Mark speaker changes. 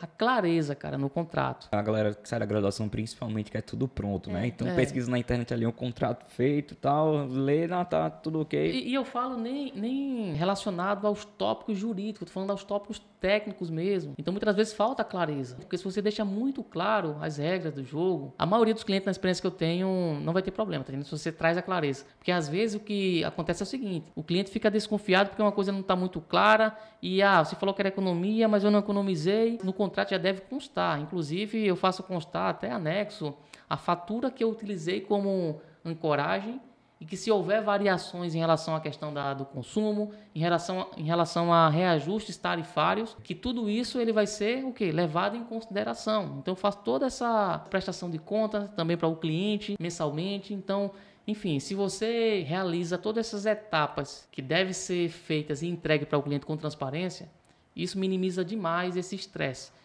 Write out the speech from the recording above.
Speaker 1: a tá clareza, cara, no contrato. A galera que sai da graduação principalmente quer tudo pronto, né? é, né? Então é. pesquisa na internet ali um contrato feito tal, lê, não, tá tudo ok. E, e, eu falo nem, nem relacionado aos tópicos jurídicos, tô falando aos tópicos técnicos mesmo. Então muitas vezes falta clareza, porque se você deixa muito claro as regras do jogo, a maioria dos clientes na experiência que eu tenho não vai ter problema, tá Se você traz a clareza. Porque às vezes o que acontece é o seguinte, o cliente fica desconfiado porque uma coisa não está muito clara e, ah, você falou que era economia, mas eu não economizei, no contrato já deve constar. Inclusive, eu faço constar até anexo a fatura que eu utilizei como ancoragem e que se houver variações em relação à questão da, do consumo, em relação, em relação a reajustes tarifários, que tudo isso ele vai ser o que levado em consideração. Então eu faço toda essa prestação de conta também para o cliente mensalmente. Então, enfim, se você realiza todas essas etapas que devem ser feitas e entregue para o cliente com transparência, isso minimiza demais esse estresse.